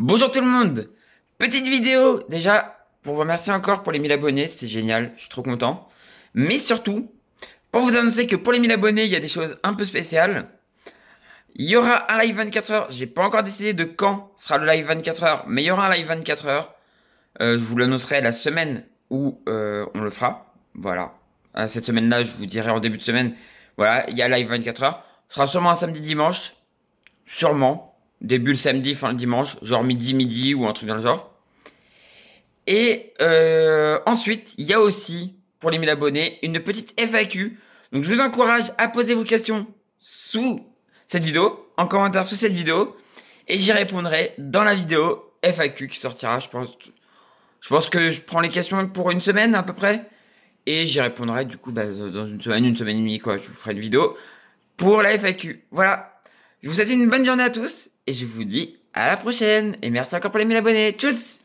Bonjour tout le monde Petite vidéo déjà pour vous remercier encore pour les 1000 abonnés, c'est génial, je suis trop content. Mais surtout, pour vous annoncer que pour les 1000 abonnés, il y a des choses un peu spéciales. Il y aura un live 24 h j'ai pas encore décidé de quand sera le live 24 h mais il y aura un live 24 h euh, je vous l'annoncerai la semaine où euh, on le fera. Voilà. Euh, cette semaine-là, je vous dirai en début de semaine. Voilà, il y a live 24 h Ce sera sûrement un samedi dimanche. Sûrement Début le samedi, fin le dimanche, genre midi, midi ou un truc dans le genre. Et euh, ensuite, il y a aussi, pour les 1000 abonnés, une petite FAQ. Donc je vous encourage à poser vos questions sous cette vidéo, en commentaire sous cette vidéo, et j'y répondrai dans la vidéo FAQ qui sortira, je pense. Je pense que je prends les questions pour une semaine à peu près, et j'y répondrai du coup bah, dans une semaine, une semaine et demie, quoi. Je vous ferai une vidéo pour la FAQ. Voilà. Je vous souhaite une bonne journée à tous et je vous dis à la prochaine. Et merci encore pour les 1000 abonnés. Tchuss